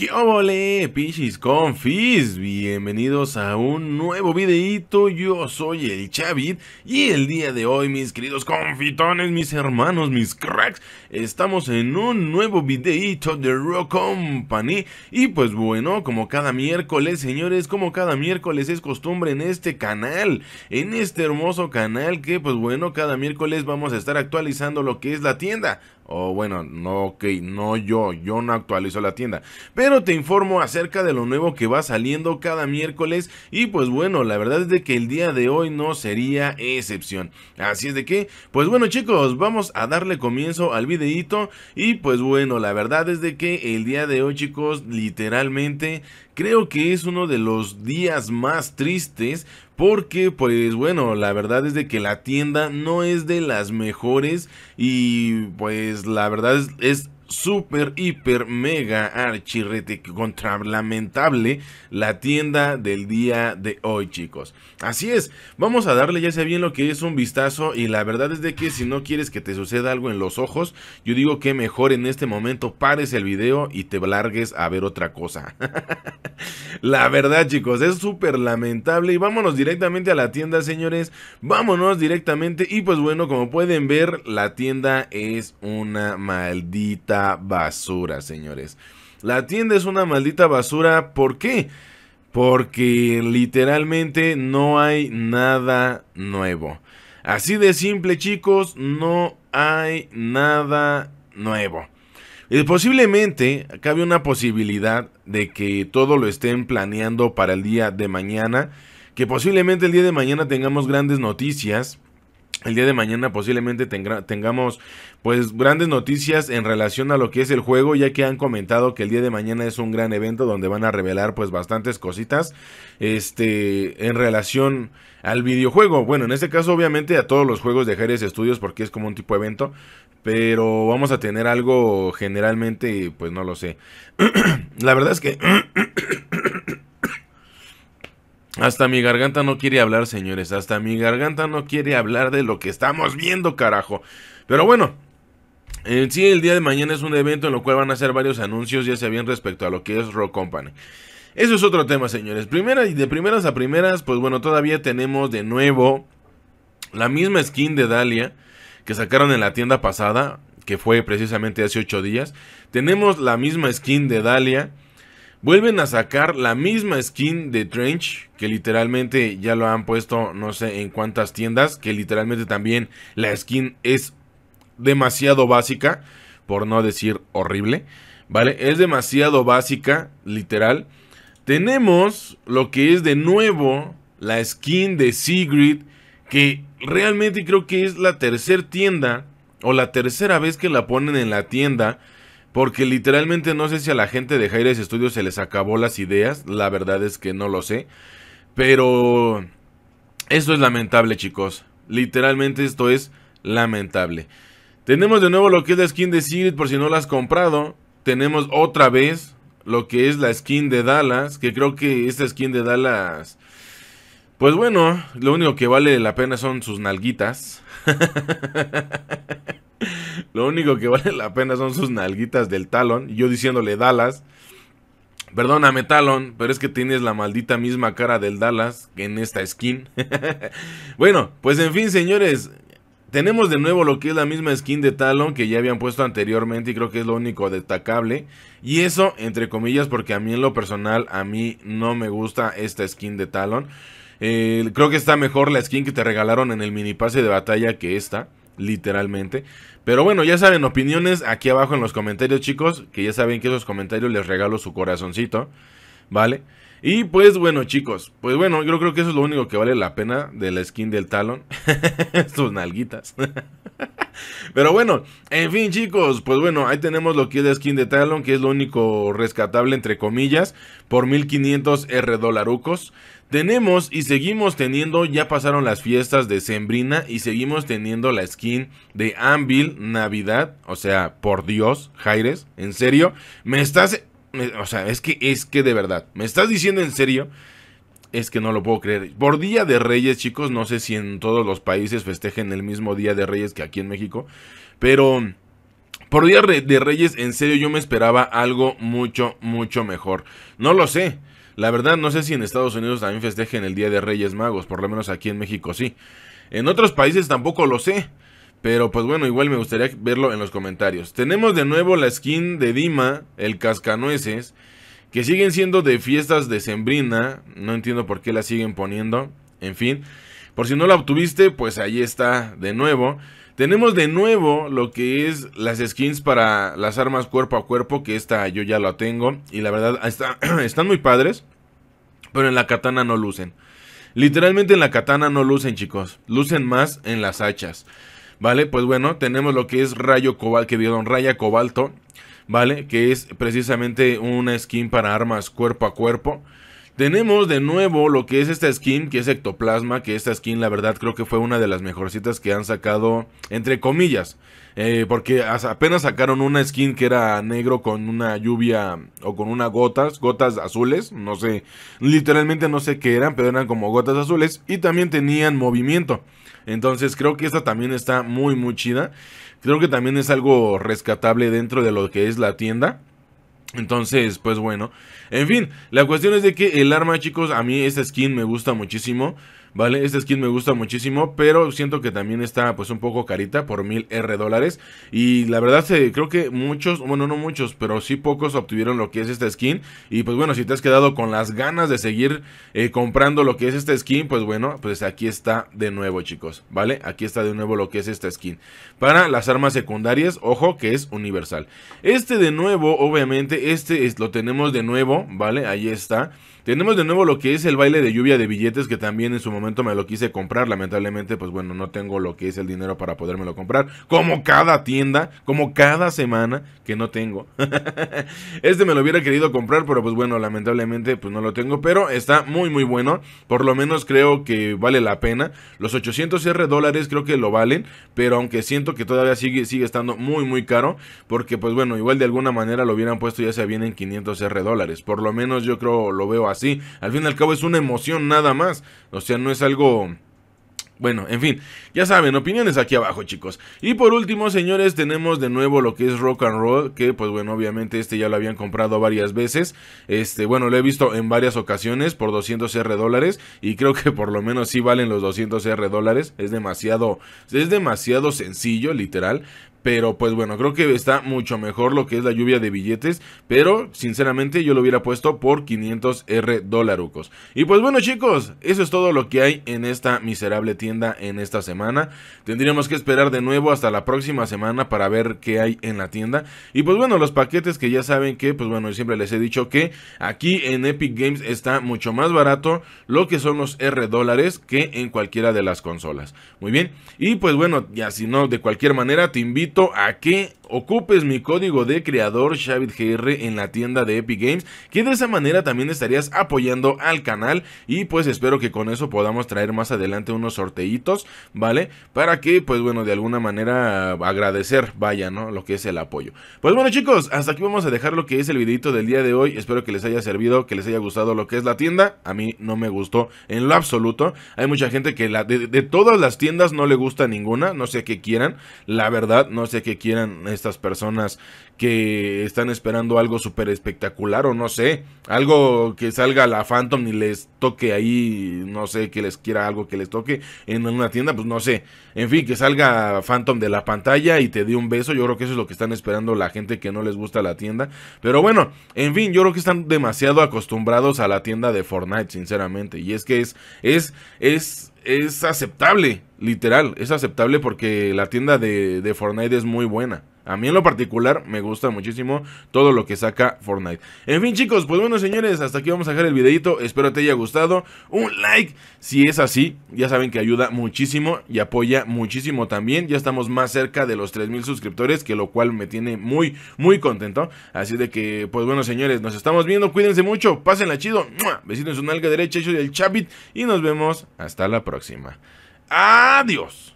¿Qué obole, pichis confis? Bienvenidos a un nuevo videito, yo soy el Chavit y el día de hoy mis queridos confitones, mis hermanos, mis cracks Estamos en un nuevo videíto de Rock Company y pues bueno, como cada miércoles señores, como cada miércoles es costumbre en este canal En este hermoso canal que pues bueno, cada miércoles vamos a estar actualizando lo que es la tienda o bueno, no, ok, no yo, yo no actualizo la tienda. Pero te informo acerca de lo nuevo que va saliendo cada miércoles. Y pues bueno, la verdad es de que el día de hoy no sería excepción. Así es de que, pues bueno chicos, vamos a darle comienzo al videíto. Y pues bueno, la verdad es de que el día de hoy chicos, literalmente Creo que es uno de los días más tristes porque pues bueno, la verdad es de que la tienda no es de las mejores y pues la verdad es, súper, hiper, mega, archirrete contra lamentable la tienda del día de hoy, chicos. Así es, vamos a darle ya sea bien lo que es un vistazo y la verdad es de que si no quieres que te suceda algo en los ojos, yo digo que mejor en este momento pares el video y te largues a ver otra cosa. La verdad, chicos, es súper lamentable. Y vámonos directamente a la tienda, señores. Vámonos directamente. Y pues bueno, como pueden ver, la tienda es una maldita basura, señores. La tienda es una maldita basura. ¿Por qué? Porque literalmente no hay nada nuevo. Así de simple, chicos, no hay nada nuevo posiblemente cabe una posibilidad de que todo lo estén planeando para el día de mañana, que posiblemente el día de mañana tengamos grandes noticias el día de mañana posiblemente tengamos pues grandes noticias en relación a lo que es el juego, ya que han comentado que el día de mañana es un gran evento donde van a revelar pues bastantes cositas este en relación al videojuego. Bueno, en este caso obviamente a todos los juegos de Jerez Studios porque es como un tipo de evento, pero vamos a tener algo generalmente pues no lo sé. La verdad es que Hasta mi garganta no quiere hablar, señores. Hasta mi garganta no quiere hablar de lo que estamos viendo, carajo. Pero bueno, sí, el día de mañana es un evento en lo cual van a hacer varios anuncios, ya se bien respecto a lo que es Rock Company. Eso es otro tema, señores. Primera y de primeras a primeras, pues bueno, todavía tenemos de nuevo la misma skin de Dahlia que sacaron en la tienda pasada, que fue precisamente hace 8 días. Tenemos la misma skin de Dahlia. Vuelven a sacar la misma skin de Trench, que literalmente ya lo han puesto no sé en cuántas tiendas, que literalmente también la skin es demasiado básica, por no decir horrible, ¿vale? Es demasiado básica, literal. Tenemos lo que es de nuevo la skin de Sigrid, que realmente creo que es la tercera tienda o la tercera vez que la ponen en la tienda porque literalmente no sé si a la gente de Jairus Studios se les acabó las ideas. La verdad es que no lo sé. Pero esto es lamentable, chicos. Literalmente esto es lamentable. Tenemos de nuevo lo que es la skin de Sigrid por si no la has comprado. Tenemos otra vez lo que es la skin de Dallas. Que creo que esta skin de Dallas... Pues bueno, lo único que vale la pena son sus nalguitas. Lo único que vale la pena son sus nalguitas del talón. yo diciéndole Dallas. Perdóname, Talon, pero es que tienes la maldita misma cara del Dallas en esta skin. bueno, pues en fin, señores. Tenemos de nuevo lo que es la misma skin de Talon que ya habían puesto anteriormente y creo que es lo único destacable. Y eso, entre comillas, porque a mí en lo personal, a mí no me gusta esta skin de Talon. Eh, creo que está mejor la skin que te regalaron en el mini pase de batalla que esta literalmente. Pero bueno, ya saben, opiniones aquí abajo en los comentarios, chicos. Que ya saben que esos comentarios les regalo su corazoncito, ¿vale? Y pues bueno, chicos, pues bueno, yo creo que eso es lo único que vale la pena de la skin del talón. Sus nalguitas. Pero bueno, en fin, chicos, pues bueno, ahí tenemos lo que es la skin de Talon, que es lo único rescatable, entre comillas, por 1500 R dolarucos. Tenemos y seguimos teniendo, ya pasaron las fiestas de Sembrina y seguimos teniendo la skin de Anvil Navidad. O sea, por Dios, Jaires, en serio, me estás... o sea, es que, es que de verdad, me estás diciendo en serio es que no lo puedo creer. Por Día de Reyes, chicos, no sé si en todos los países festejen el mismo Día de Reyes que aquí en México, pero por Día de Reyes, en serio, yo me esperaba algo mucho, mucho mejor. No lo sé. La verdad, no sé si en Estados Unidos también festejen el Día de Reyes Magos, por lo menos aquí en México sí. En otros países tampoco lo sé. Pero pues bueno, igual me gustaría verlo en los comentarios. Tenemos de nuevo la skin de Dima, el cascanueces, que siguen siendo de fiestas de Sembrina. No entiendo por qué la siguen poniendo. En fin, por si no la obtuviste, pues ahí está de nuevo. Tenemos de nuevo lo que es las skins para las armas cuerpo a cuerpo, que esta yo ya la tengo y la verdad están muy padres, pero en la katana no lucen. Literalmente en la katana no lucen chicos, lucen más en las hachas. Vale, pues bueno, tenemos lo que es rayo Cobalto. que vieron, raya cobalto, ¿vale? Que es precisamente una skin para armas cuerpo a cuerpo. Tenemos de nuevo lo que es esta skin, que es Ectoplasma, que esta skin la verdad creo que fue una de las mejorcitas que han sacado, entre comillas, eh, porque apenas sacaron una skin que era negro con una lluvia o con unas gotas, gotas azules, no sé, literalmente no sé qué eran, pero eran como gotas azules y también tenían movimiento. Entonces creo que esta también está muy muy chida. Creo que también es algo rescatable dentro de lo que es la tienda. Entonces, pues bueno. En fin, la cuestión es de que el arma, chicos, a mí esta skin me gusta muchísimo. ¿vale? esta skin me gusta muchísimo, pero siento que también está pues un poco carita por 1000 R dólares. Y la verdad se, creo que muchos, bueno, no muchos, pero sí pocos obtuvieron lo que es esta skin. Y pues bueno, si te has quedado con las ganas de seguir eh, comprando lo que es esta skin, pues bueno, pues aquí está de nuevo chicos, ¿vale? Aquí está de nuevo lo que es esta skin. Para las armas secundarias, ojo que es universal. Este de nuevo, obviamente, este lo tenemos de nuevo, ¿vale? Ahí está. Tenemos de nuevo lo que es el baile de lluvia de billetes que también en su momento momento me lo quise comprar, lamentablemente pues bueno, no tengo lo que es el dinero para podérmelo comprar, como cada tienda, como cada semana que no tengo. este me lo hubiera querido comprar, pero pues bueno, lamentablemente pues no lo tengo, pero está muy muy bueno, por lo menos creo que vale la pena. Los 800 R dólares creo que lo valen, pero aunque siento que todavía sigue, sigue estando muy muy caro, porque pues bueno, igual de alguna manera lo hubieran puesto ya se vienen 500 R dólares, por lo menos yo creo lo veo así. Al fin y al cabo es una emoción nada más, o sea, no es algo... Bueno, en fin, ya saben, opiniones aquí abajo, chicos. Y por último, señores, tenemos de nuevo lo que es Rock and Roll, que pues bueno, obviamente este ya lo habían comprado varias veces. Este, bueno, lo he visto en varias ocasiones por 200 R dólares y creo que por lo menos sí valen los 200 R dólares. Es demasiado, es demasiado sencillo, literal. Pero pues bueno, creo que está mucho mejor lo que es la lluvia de billetes. Pero sinceramente yo lo hubiera puesto por 500 R dolarucos. Y pues bueno chicos, eso es todo lo que hay en esta miserable tienda en esta semana. Tendríamos que esperar de nuevo hasta la próxima semana para ver qué hay en la tienda. Y pues bueno, los paquetes que ya saben que, pues bueno, siempre les he dicho que aquí en Epic Games está mucho más barato lo que son los R dólares que en cualquiera de las consolas. Muy bien, y pues bueno, ya si no, de cualquier manera te invito aquí ocupes mi código de creador ShavitGR en la tienda de Epic Games, que de esa manera también estarías apoyando al canal y pues espero que con eso podamos traer más adelante unos sorteitos, ¿vale? Para que pues bueno, de alguna manera agradecer, vaya, ¿no? Lo que es el apoyo. Pues bueno chicos, hasta aquí vamos a dejar lo que es el videito del día de hoy, espero que les haya servido, que les haya gustado lo que es la tienda, a mí no me gustó en lo absoluto, hay mucha gente que de, de todas las tiendas no le gusta ninguna, no sé qué quieran, la verdad, no sé qué quieran, estas personas que están esperando algo súper espectacular o no sé, algo que salga la Phantom y les toque ahí, no sé, que les quiera algo que les toque en una tienda, pues no sé. En fin, que salga Phantom de la pantalla y te dé un beso, yo creo que eso es lo que están esperando la gente que no les gusta la tienda. Pero bueno, en fin, yo creo que están demasiado acostumbrados a la tienda de Fortnite, sinceramente. Y es que es, es, es, es aceptable, literal, es aceptable porque la tienda de, de Fortnite es muy buena. A mí en lo particular me gusta muchísimo todo lo que saca Fortnite. En fin chicos, pues bueno señores, hasta aquí vamos a dejar el videito. Espero te haya gustado. Un like si es así. Ya saben que ayuda muchísimo y apoya muchísimo también. Ya estamos más cerca de los 3000 suscriptores, que lo cual me tiene muy, muy contento. Así de que, pues bueno señores, nos estamos viendo. Cuídense mucho, pásenla chido. Vecinos en su nalga derecha, soy el chapit. Y nos vemos hasta la próxima. Adiós.